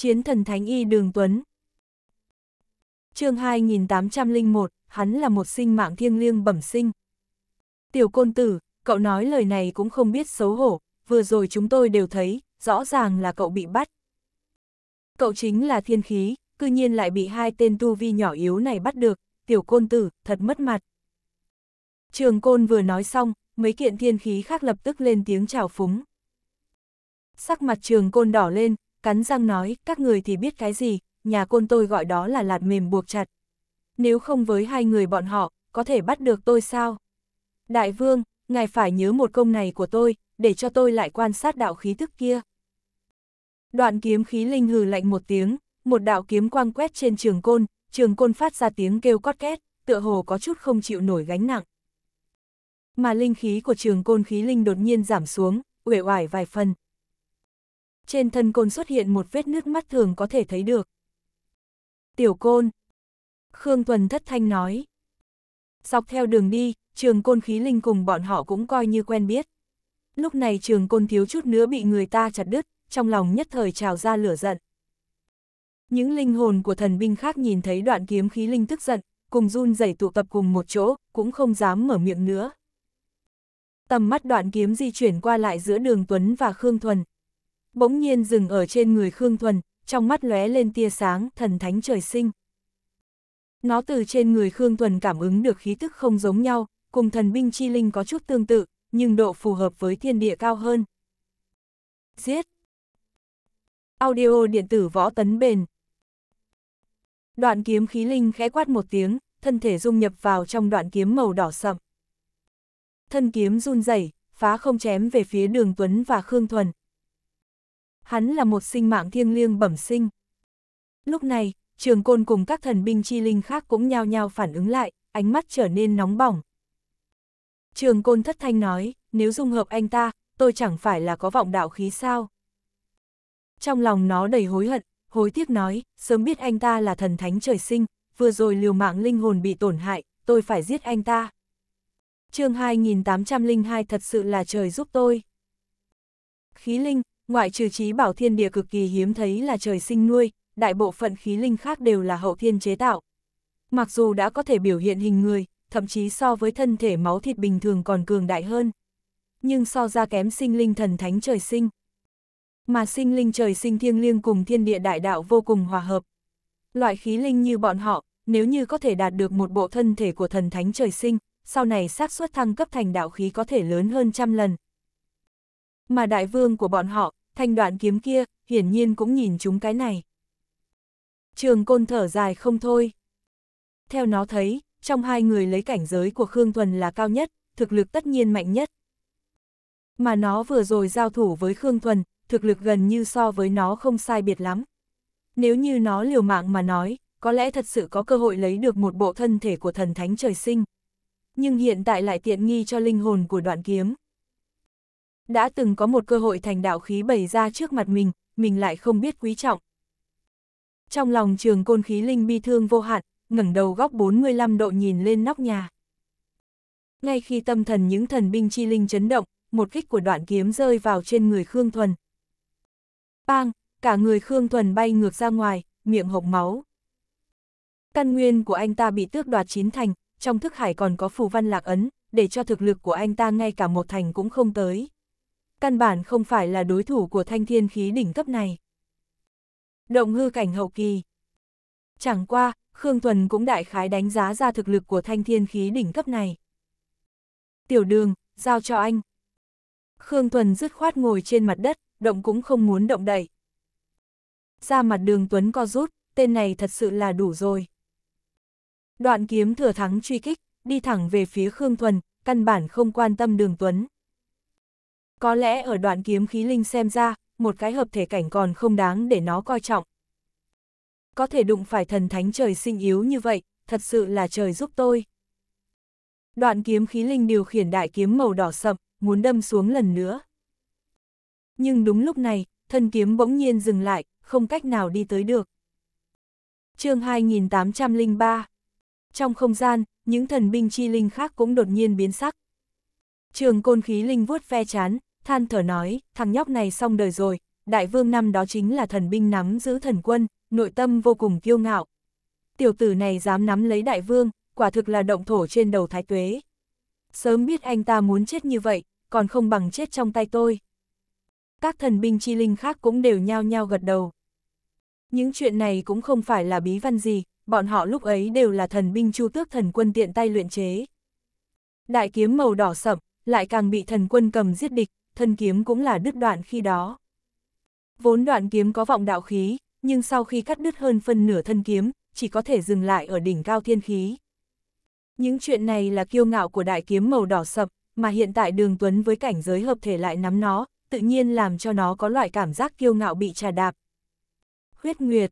Chiến thần Thánh Y Đường Tuấn chương 2801, hắn là một sinh mạng thiêng liêng bẩm sinh. Tiểu côn tử, cậu nói lời này cũng không biết xấu hổ, vừa rồi chúng tôi đều thấy, rõ ràng là cậu bị bắt. Cậu chính là thiên khí, cư nhiên lại bị hai tên tu vi nhỏ yếu này bắt được, tiểu côn tử, thật mất mặt. Trường côn vừa nói xong, mấy kiện thiên khí khác lập tức lên tiếng chào phúng. Sắc mặt trường côn đỏ lên, cắn răng nói, các người thì biết cái gì, nhà côn tôi gọi đó là lạt mềm buộc chặt. Nếu không với hai người bọn họ, có thể bắt được tôi sao? Đại vương, ngài phải nhớ một công này của tôi, để cho tôi lại quan sát đạo khí thức kia. Đoạn kiếm khí linh hừ lạnh một tiếng, một đạo kiếm quang quét trên trường côn, trường côn phát ra tiếng kêu cót két, tựa hồ có chút không chịu nổi gánh nặng. Mà linh khí của trường côn khí linh đột nhiên giảm xuống, uể oải vài phần, trên thân côn xuất hiện một vết nước mắt thường có thể thấy được. Tiểu côn. Khương Tuần thất thanh nói. Dọc theo đường đi, trường côn khí linh cùng bọn họ cũng coi như quen biết. Lúc này trường côn thiếu chút nữa bị người ta chặt đứt, trong lòng nhất thời trào ra lửa giận. Những linh hồn của thần binh khác nhìn thấy đoạn kiếm khí linh tức giận, cùng run rẩy tụ tập cùng một chỗ, cũng không dám mở miệng nữa. Tầm mắt đoạn kiếm di chuyển qua lại giữa đường Tuấn và Khương Thuần, bỗng nhiên dừng ở trên người Khương Thuần, trong mắt lóe lên tia sáng, thần thánh trời sinh. Nó từ trên người Khương Thuần cảm ứng được khí tức không giống nhau, cùng thần binh chi linh có chút tương tự, nhưng độ phù hợp với thiên địa cao hơn. Giết! Audio điện tử võ tấn bền. Đoạn kiếm khí linh khẽ quát một tiếng, thân thể dung nhập vào trong đoạn kiếm màu đỏ sậm. Thân kiếm run rẩy, phá không chém về phía đường Tuấn và Khương Thuần. Hắn là một sinh mạng thiêng liêng bẩm sinh. Lúc này, trường côn cùng các thần binh chi linh khác cũng nhao nhao phản ứng lại, ánh mắt trở nên nóng bỏng. Trường côn thất thanh nói, nếu dung hợp anh ta, tôi chẳng phải là có vọng đạo khí sao. Trong lòng nó đầy hối hận, hối tiếc nói, sớm biết anh ta là thần thánh trời sinh, vừa rồi liều mạng linh hồn bị tổn hại, tôi phải giết anh ta. chương 2802 thật sự là trời giúp tôi. Khí linh, ngoại trừ trí bảo thiên địa cực kỳ hiếm thấy là trời sinh nuôi, đại bộ phận khí linh khác đều là hậu thiên chế tạo. Mặc dù đã có thể biểu hiện hình người, thậm chí so với thân thể máu thịt bình thường còn cường đại hơn. Nhưng so ra kém sinh linh thần thánh trời sinh. Mà sinh linh trời sinh thiêng liêng cùng thiên địa đại đạo vô cùng hòa hợp. Loại khí linh như bọn họ, nếu như có thể đạt được một bộ thân thể của thần thánh trời sinh, sau này xác suất thăng cấp thành đạo khí có thể lớn hơn trăm lần. Mà đại vương của bọn họ, thanh đoạn kiếm kia, hiển nhiên cũng nhìn chúng cái này. Trường côn thở dài không thôi. Theo nó thấy, trong hai người lấy cảnh giới của Khương Thuần là cao nhất, thực lực tất nhiên mạnh nhất. Mà nó vừa rồi giao thủ với Khương Thuần, thực lực gần như so với nó không sai biệt lắm. Nếu như nó liều mạng mà nói, có lẽ thật sự có cơ hội lấy được một bộ thân thể của thần thánh trời sinh. Nhưng hiện tại lại tiện nghi cho linh hồn của đoạn kiếm đã từng có một cơ hội thành đạo khí bày ra trước mặt mình, mình lại không biết quý trọng. Trong lòng trường côn khí linh bi thương vô hạn, ngẩng đầu góc 45 độ nhìn lên nóc nhà. Ngay khi tâm thần những thần binh chi linh chấn động, một kích của đoạn kiếm rơi vào trên người Khương Thuần. Bang, cả người Khương Thuần bay ngược ra ngoài, miệng hộc máu. Căn nguyên của anh ta bị tước đoạt chín thành, trong thức hải còn có phù văn lạc ấn, để cho thực lực của anh ta ngay cả một thành cũng không tới căn bản không phải là đối thủ của thanh thiên khí đỉnh cấp này. Động hư cảnh hậu kỳ Chẳng qua, Khương thuần cũng đại khái đánh giá ra thực lực của thanh thiên khí đỉnh cấp này. Tiểu đường, giao cho anh. Khương thuần dứt khoát ngồi trên mặt đất, động cũng không muốn động đậy. Ra mặt đường Tuấn co rút, tên này thật sự là đủ rồi. Đoạn kiếm thừa thắng truy kích, đi thẳng về phía Khương Thuần, căn bản không quan tâm đường Tuấn. Có lẽ ở đoạn kiếm khí linh xem ra, một cái hợp thể cảnh còn không đáng để nó coi trọng. Có thể đụng phải thần thánh trời sinh yếu như vậy, thật sự là trời giúp tôi. Đoạn kiếm khí linh điều khiển đại kiếm màu đỏ sậm, muốn đâm xuống lần nữa. Nhưng đúng lúc này, thân kiếm bỗng nhiên dừng lại, không cách nào đi tới được. chương 2803 Trong không gian, những thần binh chi linh khác cũng đột nhiên biến sắc. Trường côn khí linh vuốt ve chán, than thở nói, thằng nhóc này xong đời rồi, đại vương năm đó chính là thần binh nắm giữ thần quân, nội tâm vô cùng kiêu ngạo. Tiểu tử này dám nắm lấy đại vương, quả thực là động thổ trên đầu thái tuế. Sớm biết anh ta muốn chết như vậy, còn không bằng chết trong tay tôi. Các thần binh chi linh khác cũng đều nhao nhao gật đầu. Những chuyện này cũng không phải là bí văn gì, bọn họ lúc ấy đều là thần binh chu tước thần quân tiện tay luyện chế. Đại kiếm màu đỏ sậm, lại càng bị thần quân cầm giết địch, thân kiếm cũng là đứt đoạn khi đó. Vốn đoạn kiếm có vọng đạo khí, nhưng sau khi cắt đứt hơn phân nửa thân kiếm, chỉ có thể dừng lại ở đỉnh cao thiên khí. Những chuyện này là kiêu ngạo của đại kiếm màu đỏ sập, mà hiện tại đường Tuấn với cảnh giới hợp thể lại nắm nó, tự nhiên làm cho nó có loại cảm giác kiêu ngạo bị trà đạp. Huyết Nguyệt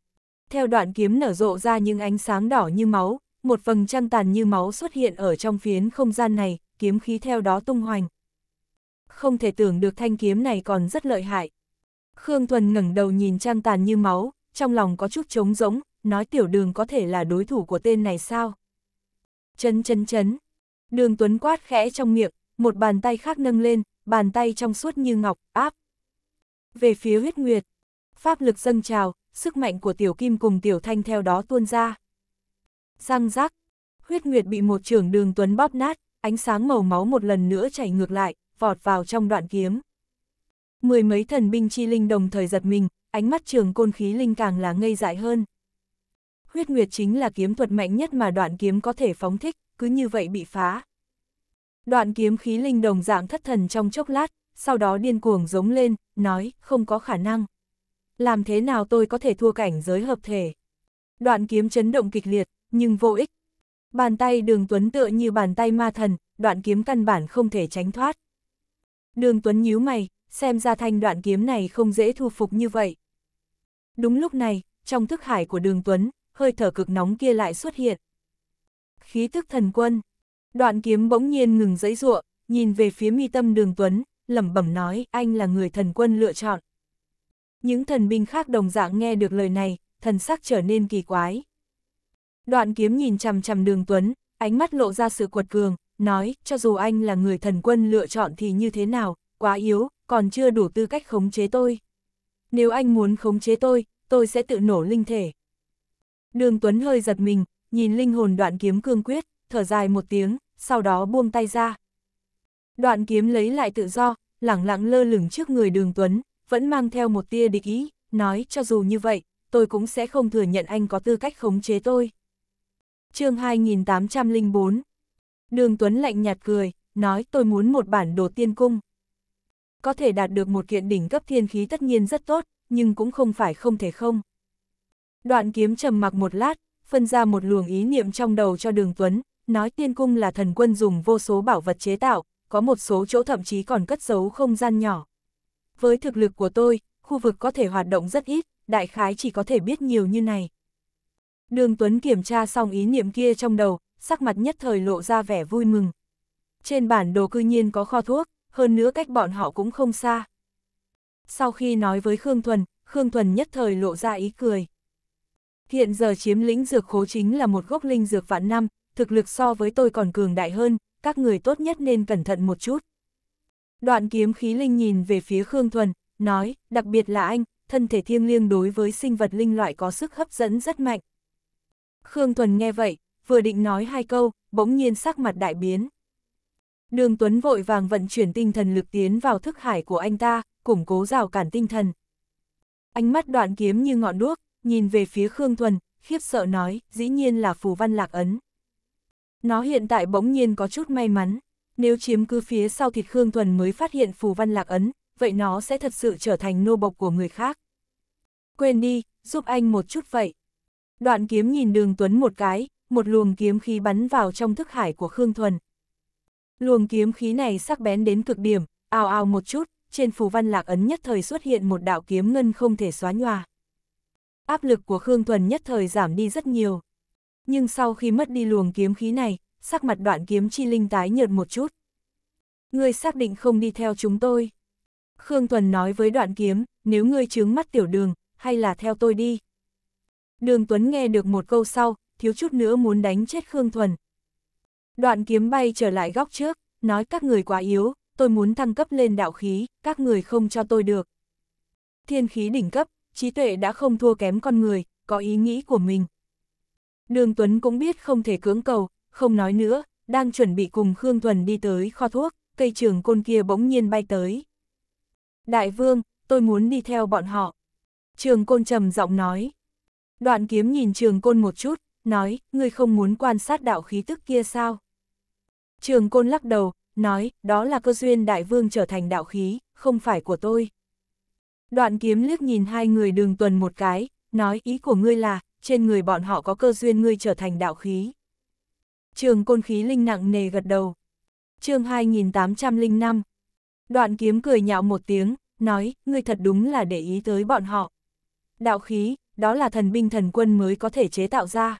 Theo đoạn kiếm nở rộ ra những ánh sáng đỏ như máu, một vầng trăng tàn như máu xuất hiện ở trong phiến không gian này, kiếm khí theo đó tung hoành không thể tưởng được thanh kiếm này còn rất lợi hại. Khương Thuần ngẩng đầu nhìn trang tàn như máu, trong lòng có chút trống rỗng, nói tiểu đường có thể là đối thủ của tên này sao? Chấn chấn chấn. Đường Tuấn quát khẽ trong miệng, một bàn tay khác nâng lên, bàn tay trong suốt như ngọc, áp. Về phía huyết nguyệt, pháp lực dâng trào, sức mạnh của tiểu kim cùng tiểu thanh theo đó tuôn ra. Răng rác, huyết nguyệt bị một trưởng đường Tuấn bóp nát, ánh sáng màu máu một lần nữa chảy ngược lại, vọt vào trong đoạn kiếm. Mười mấy thần binh chi linh đồng thời giật mình, ánh mắt trường côn khí linh càng là ngây dại hơn. Huyết Nguyệt chính là kiếm thuật mạnh nhất mà đoạn kiếm có thể phóng thích, cứ như vậy bị phá. Đoạn kiếm khí linh đồng dạng thất thần trong chốc lát, sau đó điên cuồng giống lên, nói, không có khả năng. Làm thế nào tôi có thể thua cảnh giới hợp thể? Đoạn kiếm chấn động kịch liệt, nhưng vô ích. Bàn tay đường tuấn tựa như bàn tay ma thần, đoạn kiếm căn bản không thể tránh thoát. Đường Tuấn nhíu mày, xem ra thanh đoạn kiếm này không dễ thu phục như vậy. Đúng lúc này, trong thức hải của đường Tuấn, hơi thở cực nóng kia lại xuất hiện. Khí tức thần quân. Đoạn kiếm bỗng nhiên ngừng dãy ruộng, nhìn về phía mi tâm đường Tuấn, lẩm bẩm nói anh là người thần quân lựa chọn. Những thần binh khác đồng dạng nghe được lời này, thần sắc trở nên kỳ quái. Đoạn kiếm nhìn chằm chằm đường Tuấn, ánh mắt lộ ra sự quật cường, nói, cho dù anh là người thần quân lựa chọn thì như thế nào, quá yếu, còn chưa đủ tư cách khống chế tôi. Nếu anh muốn khống chế tôi, tôi sẽ tự nổ linh thể. Đường Tuấn hơi giật mình, nhìn linh hồn đoạn kiếm cương quyết, thở dài một tiếng, sau đó buông tay ra. Đoạn kiếm lấy lại tự do, lẳng lặng lơ lửng trước người đường Tuấn, vẫn mang theo một tia địch ý, nói cho dù như vậy, tôi cũng sẽ không thừa nhận anh có tư cách khống chế tôi. chương 2804, Đường Tuấn lạnh nhạt cười, nói tôi muốn một bản đồ tiên cung. Có thể đạt được một kiện đỉnh cấp thiên khí tất nhiên rất tốt, nhưng cũng không phải không thể không. Đoạn kiếm trầm mặc một lát, phân ra một luồng ý niệm trong đầu cho đường Tuấn, nói tiên cung là thần quân dùng vô số bảo vật chế tạo, có một số chỗ thậm chí còn cất giấu không gian nhỏ. Với thực lực của tôi, khu vực có thể hoạt động rất ít, đại khái chỉ có thể biết nhiều như này. Đường Tuấn kiểm tra xong ý niệm kia trong đầu, sắc mặt nhất thời lộ ra vẻ vui mừng. Trên bản đồ cư nhiên có kho thuốc, hơn nữa cách bọn họ cũng không xa. Sau khi nói với Khương Thuần, Khương Thuần nhất thời lộ ra ý cười. Hiện giờ chiếm lĩnh dược khố chính là một gốc linh dược vạn năm, thực lực so với tôi còn cường đại hơn, các người tốt nhất nên cẩn thận một chút. Đoạn kiếm khí linh nhìn về phía Khương Thuần, nói, đặc biệt là anh, thân thể thiêng liêng đối với sinh vật linh loại có sức hấp dẫn rất mạnh. Khương Thuần nghe vậy, vừa định nói hai câu, bỗng nhiên sắc mặt đại biến. Đường Tuấn vội vàng vận chuyển tinh thần lực tiến vào thức hải của anh ta, củng cố rào cản tinh thần. Ánh mắt đoạn kiếm như ngọn đuốc, nhìn về phía Khương Thuần, khiếp sợ nói, dĩ nhiên là phù văn lạc ấn. Nó hiện tại bỗng nhiên có chút may mắn, nếu chiếm cứ phía sau thịt Khương Thuần mới phát hiện phù văn lạc ấn, vậy nó sẽ thật sự trở thành nô bộc của người khác. Quên đi, giúp anh một chút vậy. Đoạn kiếm nhìn đường Tuấn một cái, một luồng kiếm khí bắn vào trong thức hải của Khương Thuần. Luồng kiếm khí này sắc bén đến cực điểm, ào ào một chút, trên phù văn lạc ấn nhất thời xuất hiện một đạo kiếm ngân không thể xóa nhòa. Áp lực của Khương Thuần nhất thời giảm đi rất nhiều. Nhưng sau khi mất đi luồng kiếm khí này, sắc mặt đoạn kiếm chi linh tái nhợt một chút. Ngươi xác định không đi theo chúng tôi. Khương Thuần nói với đoạn kiếm, nếu ngươi chướng mắt tiểu đường, hay là theo tôi đi. Đường Tuấn nghe được một câu sau, thiếu chút nữa muốn đánh chết Khương Thuần. Đoạn kiếm bay trở lại góc trước, nói các người quá yếu, tôi muốn thăng cấp lên đạo khí, các người không cho tôi được. Thiên khí đỉnh cấp, trí tuệ đã không thua kém con người, có ý nghĩ của mình. Đường Tuấn cũng biết không thể cưỡng cầu, không nói nữa, đang chuẩn bị cùng Khương Thuần đi tới kho thuốc, cây trường côn kia bỗng nhiên bay tới. Đại vương, tôi muốn đi theo bọn họ. Trường côn trầm giọng nói. Đoạn kiếm nhìn trường côn một chút, nói, ngươi không muốn quan sát đạo khí tức kia sao? Trường Côn lắc đầu, nói, đó là cơ duyên đại vương trở thành đạo khí, không phải của tôi. Đoạn kiếm liếc nhìn hai người đường tuần một cái, nói ý của ngươi là, trên người bọn họ có cơ duyên ngươi trở thành đạo khí. Trường côn khí linh nặng nề gật đầu. chương 2805. Đoạn kiếm cười nhạo một tiếng, nói, ngươi thật đúng là để ý tới bọn họ. Đạo khí, đó là thần binh thần quân mới có thể chế tạo ra.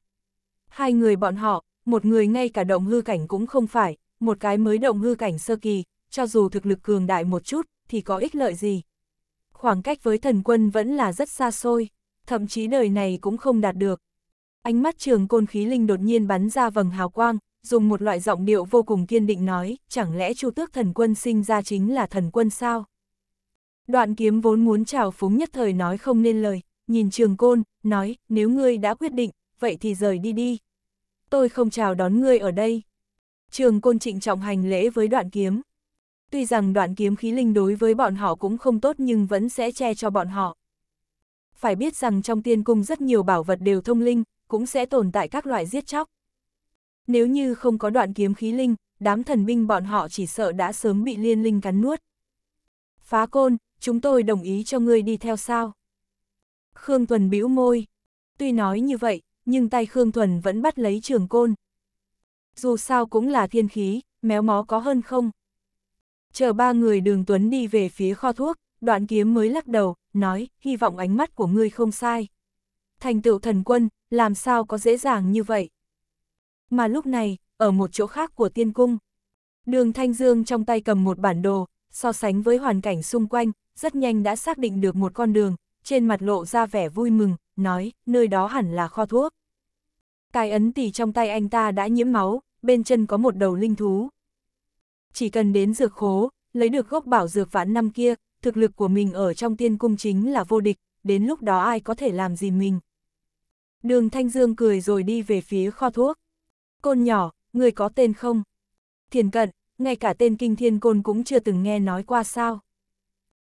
Hai người bọn họ, một người ngay cả động hư cảnh cũng không phải, một cái mới động hư cảnh sơ kỳ, cho dù thực lực cường đại một chút, thì có ích lợi gì. Khoảng cách với thần quân vẫn là rất xa xôi, thậm chí đời này cũng không đạt được. Ánh mắt trường côn khí linh đột nhiên bắn ra vầng hào quang, dùng một loại giọng điệu vô cùng kiên định nói, chẳng lẽ chu tước thần quân sinh ra chính là thần quân sao? Đoạn kiếm vốn muốn trào phúng nhất thời nói không nên lời, nhìn trường côn, nói, nếu ngươi đã quyết định, vậy thì rời đi đi. Tôi không chào đón ngươi ở đây. Trường côn trịnh trọng hành lễ với đoạn kiếm. Tuy rằng đoạn kiếm khí linh đối với bọn họ cũng không tốt nhưng vẫn sẽ che cho bọn họ. Phải biết rằng trong tiên cung rất nhiều bảo vật đều thông linh, cũng sẽ tồn tại các loại giết chóc. Nếu như không có đoạn kiếm khí linh, đám thần binh bọn họ chỉ sợ đã sớm bị liên linh cắn nuốt. Phá côn, chúng tôi đồng ý cho ngươi đi theo sao? Khương Tuần bĩu môi. Tuy nói như vậy, nhưng tay Khương Thuần vẫn bắt lấy trường côn. Dù sao cũng là thiên khí, méo mó có hơn không? Chờ ba người đường Tuấn đi về phía kho thuốc, đoạn kiếm mới lắc đầu, nói, hy vọng ánh mắt của ngươi không sai. Thành tựu thần quân, làm sao có dễ dàng như vậy? Mà lúc này, ở một chỗ khác của tiên cung, đường Thanh Dương trong tay cầm một bản đồ, so sánh với hoàn cảnh xung quanh, rất nhanh đã xác định được một con đường, trên mặt lộ ra vẻ vui mừng, nói, nơi đó hẳn là kho thuốc. Cái ấn tỷ trong tay anh ta đã nhiễm máu, bên chân có một đầu linh thú. Chỉ cần đến dược khố, lấy được gốc bảo dược vãn năm kia, thực lực của mình ở trong tiên cung chính là vô địch, đến lúc đó ai có thể làm gì mình. Đường Thanh Dương cười rồi đi về phía kho thuốc. Côn nhỏ, người có tên không? Thiền cận, ngay cả tên Kinh Thiên Côn cũng chưa từng nghe nói qua sao.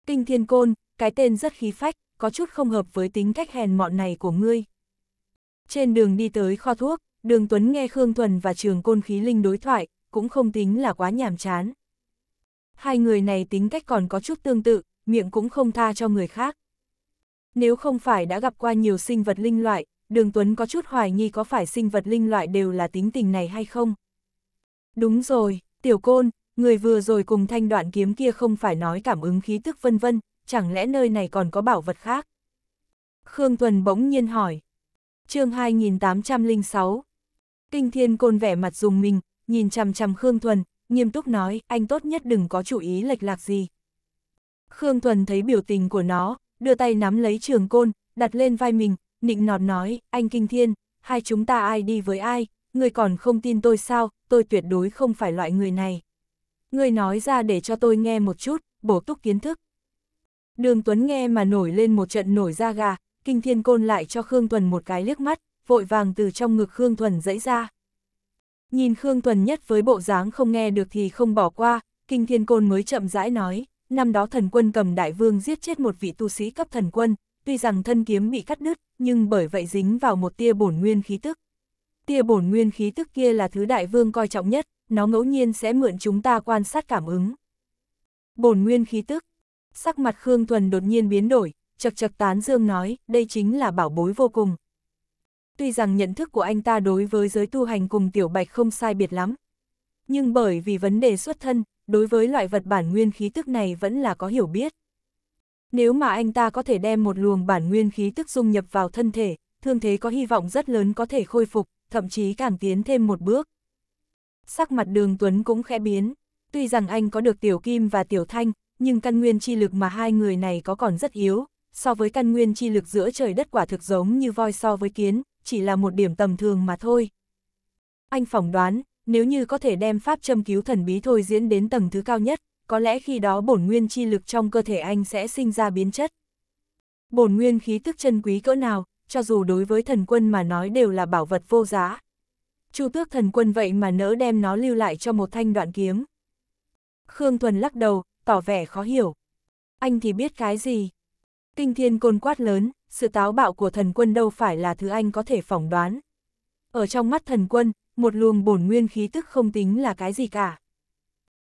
Kinh Thiên Côn, cái tên rất khí phách, có chút không hợp với tính cách hèn mọn này của ngươi. Trên đường đi tới kho thuốc, đường Tuấn nghe Khương Thuần và trường côn khí linh đối thoại, cũng không tính là quá nhàm chán. Hai người này tính cách còn có chút tương tự, miệng cũng không tha cho người khác. Nếu không phải đã gặp qua nhiều sinh vật linh loại, đường Tuấn có chút hoài nghi có phải sinh vật linh loại đều là tính tình này hay không. Đúng rồi, tiểu côn, người vừa rồi cùng thanh đoạn kiếm kia không phải nói cảm ứng khí tức vân vân, chẳng lẽ nơi này còn có bảo vật khác? Khương Thuần bỗng nhiên hỏi chương 2806. Kinh thiên côn vẻ mặt dùng mình, nhìn chằm chằm Khương Thuần, nghiêm túc nói, anh tốt nhất đừng có chủ ý lệch lạc gì. Khương Thuần thấy biểu tình của nó, đưa tay nắm lấy trường côn, đặt lên vai mình, nịnh nọt nói, anh kinh thiên, hai chúng ta ai đi với ai, người còn không tin tôi sao, tôi tuyệt đối không phải loại người này. người nói ra để cho tôi nghe một chút, bổ túc kiến thức. Đường Tuấn nghe mà nổi lên một trận nổi da gà, Kinh Thiên Côn lại cho Khương Thuần một cái liếc mắt, vội vàng từ trong ngực Khương Thuần dẫy ra. Nhìn Khương Thuần nhất với bộ dáng không nghe được thì không bỏ qua, Kinh Thiên Côn mới chậm rãi nói, năm đó thần quân cầm đại vương giết chết một vị tu sĩ cấp thần quân, tuy rằng thân kiếm bị cắt đứt, nhưng bởi vậy dính vào một tia bổn nguyên khí tức. Tia bổn nguyên khí tức kia là thứ đại vương coi trọng nhất, nó ngẫu nhiên sẽ mượn chúng ta quan sát cảm ứng. Bổn nguyên khí tức. Sắc mặt Khương Thuần đột nhiên biến đổi, chật chật tán dương nói, đây chính là bảo bối vô cùng. Tuy rằng nhận thức của anh ta đối với giới tu hành cùng tiểu bạch không sai biệt lắm, nhưng bởi vì vấn đề xuất thân, đối với loại vật bản nguyên khí tức này vẫn là có hiểu biết. Nếu mà anh ta có thể đem một luồng bản nguyên khí tức dung nhập vào thân thể, thương thế có hy vọng rất lớn có thể khôi phục, thậm chí càng tiến thêm một bước. Sắc mặt đường Tuấn cũng khẽ biến, tuy rằng anh có được tiểu kim và tiểu thanh, nhưng căn nguyên chi lực mà hai người này có còn rất yếu, so với căn nguyên chi lực giữa trời đất quả thực giống như voi so với kiến, chỉ là một điểm tầm thường mà thôi. Anh phỏng đoán, nếu như có thể đem pháp châm cứu thần bí thôi diễn đến tầng thứ cao nhất, có lẽ khi đó bổn nguyên chi lực trong cơ thể anh sẽ sinh ra biến chất. Bổn nguyên khí tức chân quý cỡ nào, cho dù đối với thần quân mà nói đều là bảo vật vô giá. Chu tước thần quân vậy mà nỡ đem nó lưu lại cho một thanh đoạn kiếm. Khương Thuần lắc đầu, tỏ vẻ khó hiểu. Anh thì biết cái gì? Kinh thiên côn quát lớn, sự táo bạo của thần quân đâu phải là thứ anh có thể phỏng đoán. Ở trong mắt thần quân, một luồng bổn nguyên khí tức không tính là cái gì cả.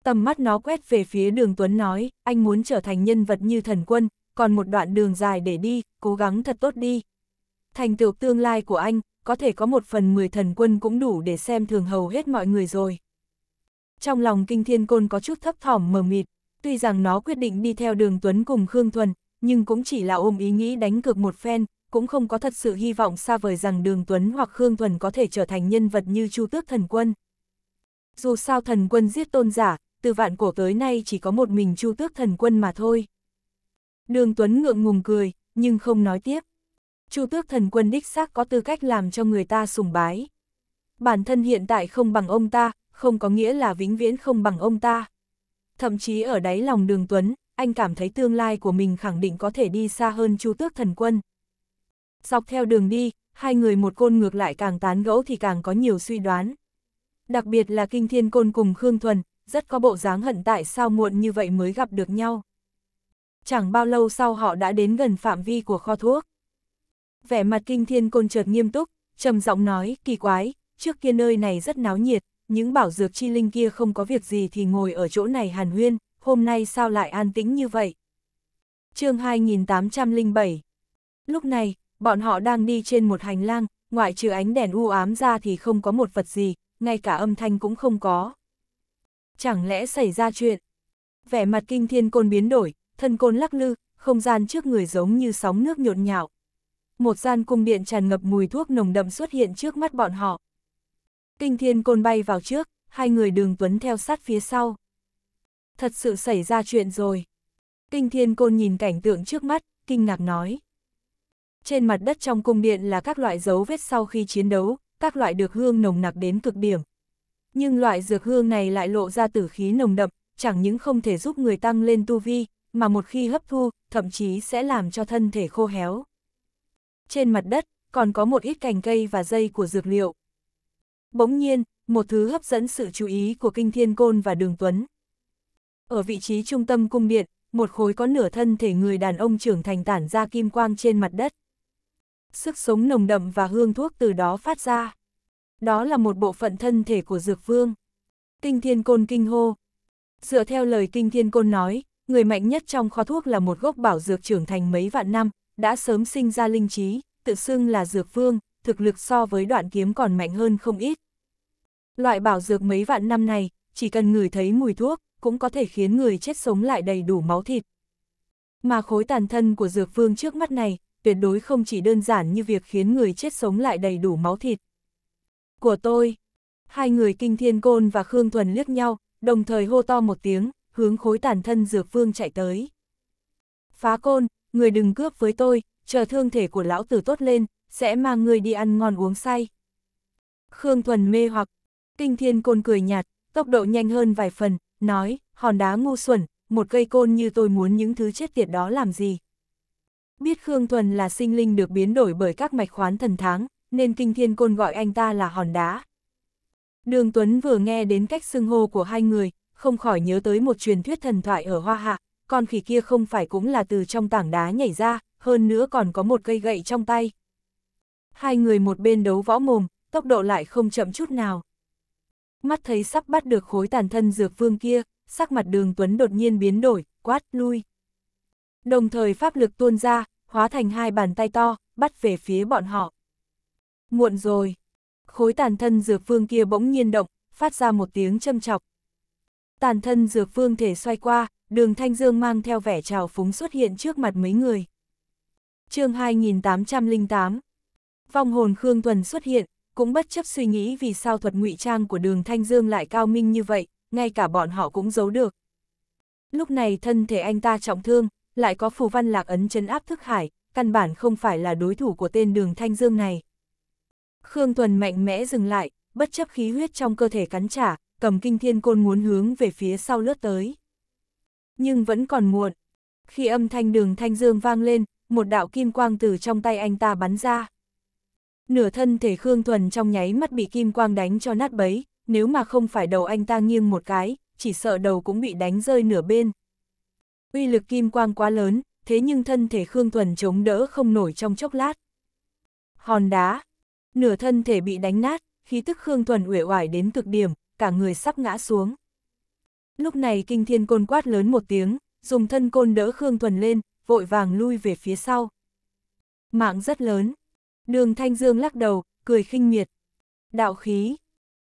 Tầm mắt nó quét về phía đường Tuấn nói, anh muốn trở thành nhân vật như thần quân, còn một đoạn đường dài để đi, cố gắng thật tốt đi. Thành tựu tương lai của anh, có thể có một phần mười thần quân cũng đủ để xem thường hầu hết mọi người rồi. Trong lòng kinh thiên côn có chút thấp thỏm mờ mịt, tuy rằng nó quyết định đi theo đường Tuấn cùng Khương Thuần, nhưng cũng chỉ là ôm ý nghĩ đánh cược một phen, cũng không có thật sự hy vọng xa vời rằng Đường Tuấn hoặc Khương Thuần có thể trở thành nhân vật như Chu Tước Thần Quân. Dù sao thần quân giết tôn giả, từ vạn cổ tới nay chỉ có một mình Chu Tước Thần Quân mà thôi. Đường Tuấn ngượng ngùng cười, nhưng không nói tiếp. Chu Tước Thần Quân đích xác có tư cách làm cho người ta sùng bái. Bản thân hiện tại không bằng ông ta, không có nghĩa là vĩnh viễn không bằng ông ta. Thậm chí ở đáy lòng Đường Tuấn, anh cảm thấy tương lai của mình khẳng định có thể đi xa hơn Chu Tước Thần Quân. Dọc theo đường đi, hai người một côn ngược lại càng tán gẫu thì càng có nhiều suy đoán. Đặc biệt là Kinh Thiên Côn cùng Khương Thuần, rất có bộ dáng hận tại sao muộn như vậy mới gặp được nhau. Chẳng bao lâu sau họ đã đến gần phạm vi của kho thuốc. Vẻ mặt Kinh Thiên Côn chợt nghiêm túc, trầm giọng nói, kỳ quái, trước kia nơi này rất náo nhiệt, những bảo dược chi linh kia không có việc gì thì ngồi ở chỗ này hàn huyên, hôm nay sao lại an tĩnh như vậy? chương 2807 Lúc này, bọn họ đang đi trên một hành lang, ngoại trừ ánh đèn u ám ra thì không có một vật gì, ngay cả âm thanh cũng không có. Chẳng lẽ xảy ra chuyện? Vẻ mặt kinh thiên côn biến đổi, thân côn lắc lư, không gian trước người giống như sóng nước nhộn nhạo. Một gian cung điện tràn ngập mùi thuốc nồng đậm xuất hiện trước mắt bọn họ. Kinh thiên côn bay vào trước, hai người đường tuấn theo sát phía sau thật sự xảy ra chuyện rồi. Kinh thiên côn nhìn cảnh tượng trước mắt, kinh ngạc nói. Trên mặt đất trong cung điện là các loại dấu vết sau khi chiến đấu, các loại được hương nồng nặc đến cực điểm. Nhưng loại dược hương này lại lộ ra tử khí nồng đậm, chẳng những không thể giúp người tăng lên tu vi, mà một khi hấp thu, thậm chí sẽ làm cho thân thể khô héo. Trên mặt đất, còn có một ít cành cây và dây của dược liệu. Bỗng nhiên, một thứ hấp dẫn sự chú ý của Kinh Thiên Côn và Đường Tuấn, ở vị trí trung tâm cung điện, một khối có nửa thân thể người đàn ông trưởng thành tản ra kim quang trên mặt đất. Sức sống nồng đậm và hương thuốc từ đó phát ra. Đó là một bộ phận thân thể của Dược Vương. Kinh Thiên Côn kinh hô. Dựa theo lời Kinh Thiên Côn nói, người mạnh nhất trong kho thuốc là một gốc bảo dược trưởng thành mấy vạn năm, đã sớm sinh ra linh trí, tự xưng là Dược Vương, thực lực so với đoạn kiếm còn mạnh hơn không ít. Loại bảo dược mấy vạn năm này, chỉ cần ngửi thấy mùi thuốc, cũng có thể khiến người chết sống lại đầy đủ máu thịt. Mà khối tàn thân của dược vương trước mắt này, tuyệt đối không chỉ đơn giản như việc khiến người chết sống lại đầy đủ máu thịt. Của tôi, hai người kinh thiên côn và Khương Thuần liếc nhau, đồng thời hô to một tiếng, hướng khối tàn thân dược vương chạy tới. Phá côn, người đừng cướp với tôi, chờ thương thể của lão tử tốt lên, sẽ mang người đi ăn ngon uống say. Khương Thuần mê hoặc, kinh thiên côn cười nhạt, tốc độ nhanh hơn vài phần, nói, hòn đá ngu xuẩn, một cây côn như tôi muốn những thứ chết tiệt đó làm gì. Biết Khương Thuần là sinh linh được biến đổi bởi các mạch khoán thần tháng, nên kinh thiên côn gọi anh ta là hòn đá. Đường Tuấn vừa nghe đến cách xưng hô của hai người, không khỏi nhớ tới một truyền thuyết thần thoại ở Hoa Hạ, con khỉ kia không phải cũng là từ trong tảng đá nhảy ra, hơn nữa còn có một cây gậy trong tay. Hai người một bên đấu võ mồm, tốc độ lại không chậm chút nào. Mắt thấy sắp bắt được khối tàn thân dược phương kia, sắc mặt đường Tuấn đột nhiên biến đổi, quát, lui. Đồng thời pháp lực tuôn ra, hóa thành hai bàn tay to, bắt về phía bọn họ. Muộn rồi. Khối tàn thân dược phương kia bỗng nhiên động, phát ra một tiếng châm chọc. Tàn thân dược phương thể xoay qua, đường Thanh Dương mang theo vẻ trào phúng xuất hiện trước mặt mấy người. chương 2808 Vong hồn Khương Tuần xuất hiện, cũng bất chấp suy nghĩ vì sao thuật ngụy trang của đường Thanh Dương lại cao minh như vậy, ngay cả bọn họ cũng giấu được. Lúc này thân thể anh ta trọng thương, lại có phù văn lạc ấn chấn áp thức hải, căn bản không phải là đối thủ của tên đường Thanh Dương này. Khương Thuần mạnh mẽ dừng lại, bất chấp khí huyết trong cơ thể cắn trả, cầm kinh thiên côn muốn hướng về phía sau lướt tới. Nhưng vẫn còn muộn. Khi âm thanh đường Thanh Dương vang lên, một đạo kim quang từ trong tay anh ta bắn ra. Nửa thân thể Khương Thuần trong nháy mắt bị kim quang đánh cho nát bấy, nếu mà không phải đầu anh ta nghiêng một cái, chỉ sợ đầu cũng bị đánh rơi nửa bên. Uy lực kim quang quá lớn, thế nhưng thân thể Khương Thuần chống đỡ không nổi trong chốc lát. Hòn đá, nửa thân thể bị đánh nát, khí tức Khương Thuần uể oải đến cực điểm, cả người sắp ngã xuống. Lúc này kinh thiên côn quát lớn một tiếng, dùng thân côn đỡ Khương Thuần lên, vội vàng lui về phía sau. Mạng rất lớn, Đường Thanh Dương lắc đầu, cười khinh miệt. Đạo khí.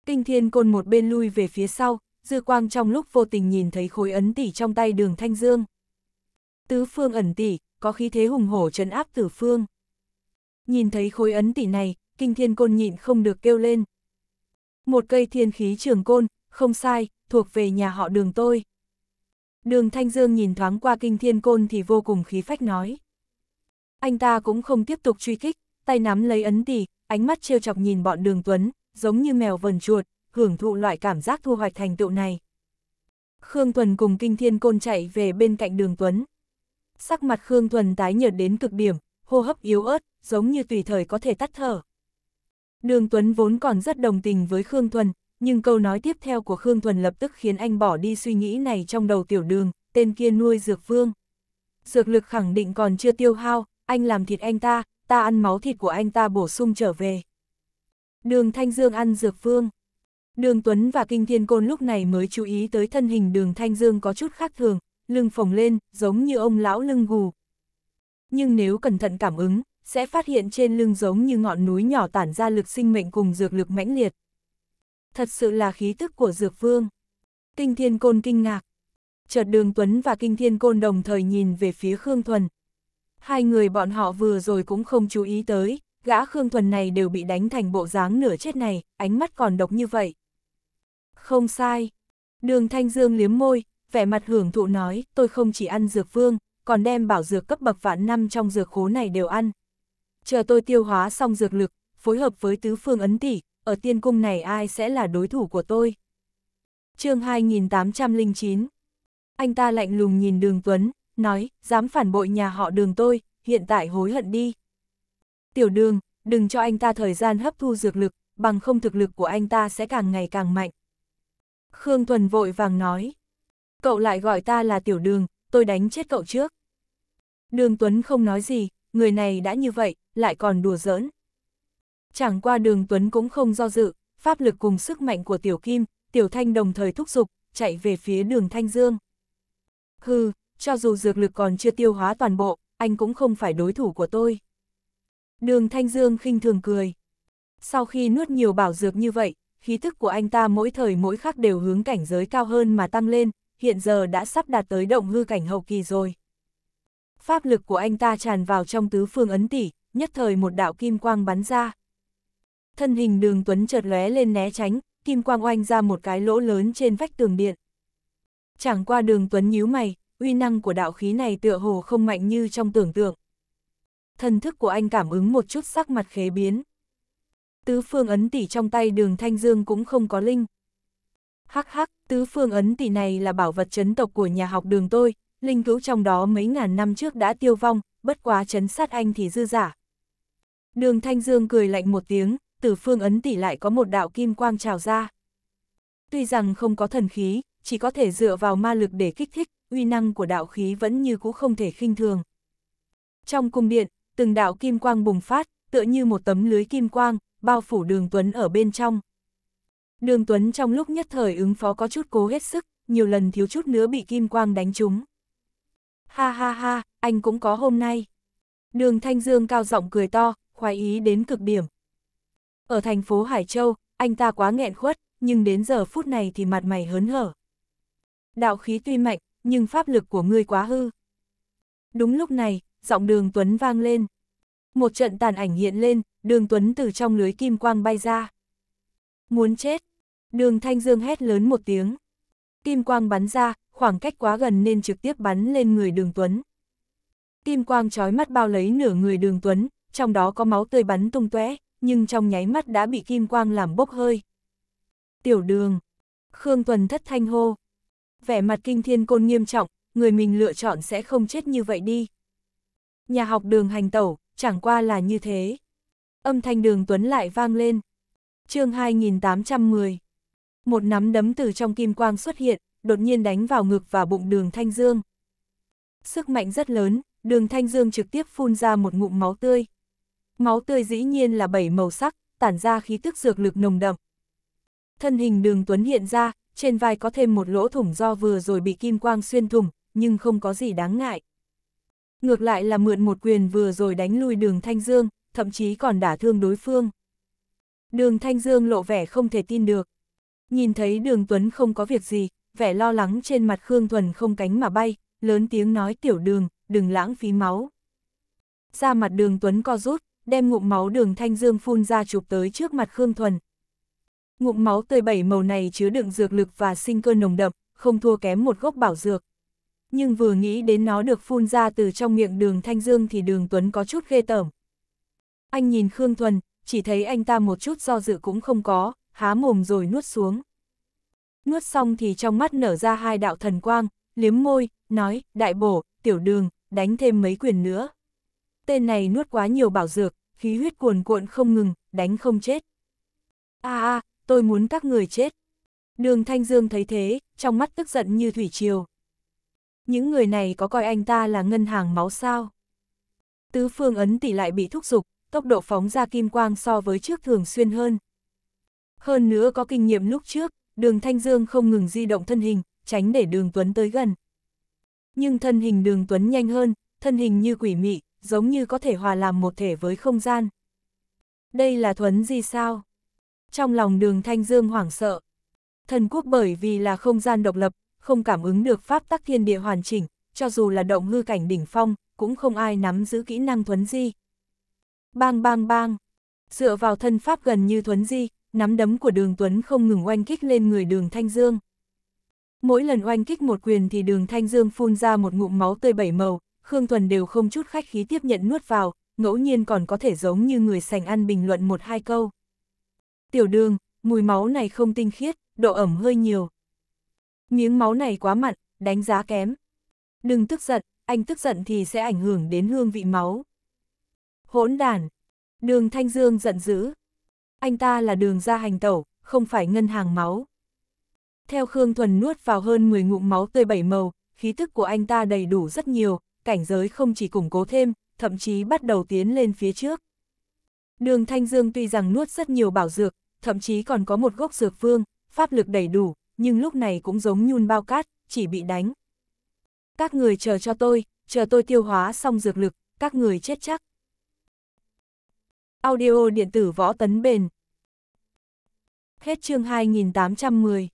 Kinh thiên côn một bên lui về phía sau, dư quang trong lúc vô tình nhìn thấy khối ấn tỷ trong tay đường Thanh Dương. Tứ phương ẩn tỷ, có khí thế hùng hổ trấn áp tử phương. Nhìn thấy khối ấn tỷ này, kinh thiên côn nhịn không được kêu lên. Một cây thiên khí trường côn, không sai, thuộc về nhà họ đường tôi. Đường Thanh Dương nhìn thoáng qua kinh thiên côn thì vô cùng khí phách nói. Anh ta cũng không tiếp tục truy kích, tay nắm lấy ấn tỷ, ánh mắt trêu chọc nhìn bọn đường tuấn, giống như mèo vần chuột, hưởng thụ loại cảm giác thu hoạch thành tựu này. Khương Thuần cùng Kinh Thiên Côn chạy về bên cạnh đường Tuấn. Sắc mặt Khương Thuần tái nhợt đến cực điểm, hô hấp yếu ớt, giống như tùy thời có thể tắt thở. Đường Tuấn vốn còn rất đồng tình với Khương Thuần nhưng câu nói tiếp theo của Khương Thuần lập tức khiến anh bỏ đi suy nghĩ này trong đầu tiểu đường, tên kia nuôi dược vương. Dược lực khẳng định còn chưa tiêu hao, anh làm thịt anh ta, ta ăn máu thịt của anh ta bổ sung trở về. Đường Thanh Dương ăn dược phương. Đường Tuấn và Kinh Thiên Côn lúc này mới chú ý tới thân hình đường Thanh Dương có chút khác thường, lưng phồng lên, giống như ông lão lưng gù. Nhưng nếu cẩn thận cảm ứng, sẽ phát hiện trên lưng giống như ngọn núi nhỏ tản ra lực sinh mệnh cùng dược lực mãnh liệt. Thật sự là khí tức của dược vương. Kinh Thiên Côn kinh ngạc. Chợt đường Tuấn và Kinh Thiên Côn đồng thời nhìn về phía Khương Thuần, hai người bọn họ vừa rồi cũng không chú ý tới, gã Khương Thuần này đều bị đánh thành bộ dáng nửa chết này, ánh mắt còn độc như vậy. Không sai. Đường Thanh Dương liếm môi, vẻ mặt hưởng thụ nói, tôi không chỉ ăn dược vương, còn đem bảo dược cấp bậc vạn năm trong dược khố này đều ăn. Chờ tôi tiêu hóa xong dược lực, phối hợp với tứ phương ấn tỷ, ở tiên cung này ai sẽ là đối thủ của tôi? chương 2809 Anh ta lạnh lùng nhìn đường Tuấn, nói, dám phản bội nhà họ đường tôi, hiện tại hối hận đi. Tiểu đường, đừng cho anh ta thời gian hấp thu dược lực, bằng không thực lực của anh ta sẽ càng ngày càng mạnh. Khương Thuần vội vàng nói, cậu lại gọi ta là tiểu đường, tôi đánh chết cậu trước. Đường Tuấn không nói gì, người này đã như vậy, lại còn đùa giỡn. Chẳng qua đường Tuấn cũng không do dự, pháp lực cùng sức mạnh của tiểu kim, tiểu thanh đồng thời thúc giục, chạy về phía đường Thanh Dương. Hừ, cho dù dược lực còn chưa tiêu hóa toàn bộ, anh cũng không phải đối thủ của tôi. Đường Thanh Dương khinh thường cười. Sau khi nuốt nhiều bảo dược như vậy, khí thức của anh ta mỗi thời mỗi khắc đều hướng cảnh giới cao hơn mà tăng lên, hiện giờ đã sắp đạt tới động hư cảnh hậu kỳ rồi. Pháp lực của anh ta tràn vào trong tứ phương ấn tỷ, nhất thời một đạo kim quang bắn ra. Thân hình đường Tuấn chợt lóe lên né tránh, kim quang oanh ra một cái lỗ lớn trên vách tường điện. Chẳng qua đường Tuấn nhíu mày, uy năng của đạo khí này tựa hồ không mạnh như trong tưởng tượng. Thần thức của anh cảm ứng một chút sắc mặt khế biến. Tứ phương ấn tỷ trong tay đường Thanh Dương cũng không có linh. Hắc hắc, tứ phương ấn tỷ này là bảo vật chấn tộc của nhà học đường tôi, linh cứu trong đó mấy ngàn năm trước đã tiêu vong, bất quá chấn sát anh thì dư giả. Đường Thanh Dương cười lạnh một tiếng, tứ phương ấn tỷ lại có một đạo kim quang trào ra. Tuy rằng không có thần khí, chỉ có thể dựa vào ma lực để kích thích, uy năng của đạo khí vẫn như cũ không thể khinh thường. Trong cung điện, từng đạo kim quang bùng phát, tựa như một tấm lưới kim quang, bao phủ đường Tuấn ở bên trong. Đường Tuấn trong lúc nhất thời ứng phó có chút cố hết sức, nhiều lần thiếu chút nữa bị kim quang đánh trúng. Ha ha ha, anh cũng có hôm nay. Đường Thanh Dương cao giọng cười to, khoái ý đến cực điểm. Ở thành phố Hải Châu, anh ta quá nghẹn khuất, nhưng đến giờ phút này thì mặt mày hớn hở. Đạo khí tuy mạnh, nhưng pháp lực của ngươi quá hư. Đúng lúc này, giọng đường Tuấn vang lên. Một trận tàn ảnh hiện lên, đường Tuấn từ trong lưới kim quang bay ra. Muốn chết. Đường Thanh Dương hét lớn một tiếng. Kim quang bắn ra, khoảng cách quá gần nên trực tiếp bắn lên người đường Tuấn. Kim quang trói mắt bao lấy nửa người đường Tuấn, trong đó có máu tươi bắn tung tóe, nhưng trong nháy mắt đã bị kim quang làm bốc hơi. Tiểu đường. Khương Tuần thất thanh hô vẻ mặt kinh thiên côn nghiêm trọng, người mình lựa chọn sẽ không chết như vậy đi. Nhà học đường hành tẩu, chẳng qua là như thế. Âm thanh đường tuấn lại vang lên. chương 2810 Một nắm đấm từ trong kim quang xuất hiện, đột nhiên đánh vào ngực và bụng đường Thanh Dương. Sức mạnh rất lớn, đường Thanh Dương trực tiếp phun ra một ngụm máu tươi. Máu tươi dĩ nhiên là bảy màu sắc, tản ra khí tức dược lực nồng đậm. Thân hình đường Tuấn hiện ra, trên vai có thêm một lỗ thủng do vừa rồi bị kim quang xuyên thủng, nhưng không có gì đáng ngại. Ngược lại là mượn một quyền vừa rồi đánh lui đường Thanh Dương, thậm chí còn đả thương đối phương. Đường Thanh Dương lộ vẻ không thể tin được. Nhìn thấy đường Tuấn không có việc gì, vẻ lo lắng trên mặt Khương Thuần không cánh mà bay, lớn tiếng nói tiểu đường, đừng lãng phí máu. Ra mặt đường Tuấn co rút, đem ngụm máu đường Thanh Dương phun ra chụp tới trước mặt Khương Thuần, Ngụm máu tươi bảy màu này chứa đựng dược lực và sinh cơ nồng đậm, không thua kém một gốc bảo dược. Nhưng vừa nghĩ đến nó được phun ra từ trong miệng đường Thanh Dương thì đường Tuấn có chút ghê tởm. Anh nhìn Khương Thuần, chỉ thấy anh ta một chút do dự cũng không có, há mồm rồi nuốt xuống. Nuốt xong thì trong mắt nở ra hai đạo thần quang, liếm môi, nói, đại bổ, tiểu đường, đánh thêm mấy quyền nữa. Tên này nuốt quá nhiều bảo dược, khí huyết cuồn cuộn không ngừng, đánh không chết. a à, tôi muốn các người chết. Đường Thanh Dương thấy thế, trong mắt tức giận như thủy triều. Những người này có coi anh ta là ngân hàng máu sao? Tứ phương ấn tỷ lại bị thúc giục, tốc độ phóng ra kim quang so với trước thường xuyên hơn. Hơn nữa có kinh nghiệm lúc trước, đường Thanh Dương không ngừng di động thân hình, tránh để đường Tuấn tới gần. Nhưng thân hình đường Tuấn nhanh hơn, thân hình như quỷ mị, giống như có thể hòa làm một thể với không gian. Đây là Thuấn gì sao? trong lòng đường Thanh Dương hoảng sợ. Thần quốc bởi vì là không gian độc lập, không cảm ứng được pháp tắc thiên địa hoàn chỉnh, cho dù là động ngư cảnh đỉnh phong, cũng không ai nắm giữ kỹ năng thuấn di. Bang bang bang, dựa vào thân pháp gần như thuấn di, nắm đấm của đường Tuấn không ngừng oanh kích lên người đường Thanh Dương. Mỗi lần oanh kích một quyền thì đường Thanh Dương phun ra một ngụm máu tươi bảy màu, Khương Thuần đều không chút khách khí tiếp nhận nuốt vào, ngẫu nhiên còn có thể giống như người sành ăn bình luận một hai câu tiểu đường, mùi máu này không tinh khiết, độ ẩm hơi nhiều. Miếng máu này quá mặn, đánh giá kém. Đừng tức giận, anh tức giận thì sẽ ảnh hưởng đến hương vị máu. Hỗn đàn, Đường Thanh Dương giận dữ. Anh ta là đường ra hành tẩu, không phải ngân hàng máu. Theo Khương Thuần nuốt vào hơn 10 ngụm máu tươi bảy màu, khí tức của anh ta đầy đủ rất nhiều, cảnh giới không chỉ củng cố thêm, thậm chí bắt đầu tiến lên phía trước. Đường Thanh Dương tuy rằng nuốt rất nhiều bảo dược, thậm chí còn có một gốc dược vương, pháp lực đầy đủ, nhưng lúc này cũng giống nhun bao cát, chỉ bị đánh. Các người chờ cho tôi, chờ tôi tiêu hóa xong dược lực, các người chết chắc. Audio điện tử võ tấn bền. Hết chương 2810.